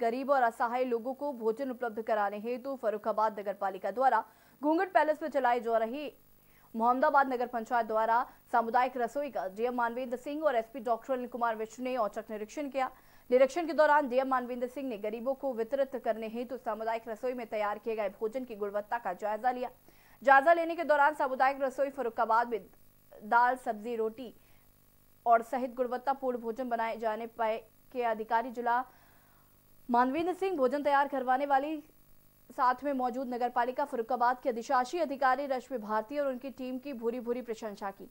गरीब और असहाय लोगों को भोजन उपलब्ध कराने हेतु फरुखाबाद नगर पालिका द्वारा घूंगट पैलेस में चलाई जा रही मोहम्मदाबाद नगर पंचायत द्वारा सामुदायिक रसोई का डीएम मानवेंद्र सिंह और एसपी डॉक्टर अनिल कुमार मिश्र ने औचक निरीक्षण किया निरीक्षण के दौरान डीएम मानवेंद्र सिंह ने गरीबों को वितरित करने हेतु सामुदायिक रसोई में तैयार किए गए भोजन की गुणवत्ता का जायजा लिया जायजा लेने के दौरान सामुदायिक रसोई फरुखाबाद में दाल सब्जी रोटी और सहित गुणवत्तापूर्ण भोजन बनाए जाने पाए के अधिकारी जिला मानवेंद्र सिंह भोजन तैयार करवाने वाली साथ में मौजूद नगरपालिका फरुखाबाद के अधिशासी अधिकारी रश्मि भारती और उनकी टीम की भूरी भूरी प्रशंसा की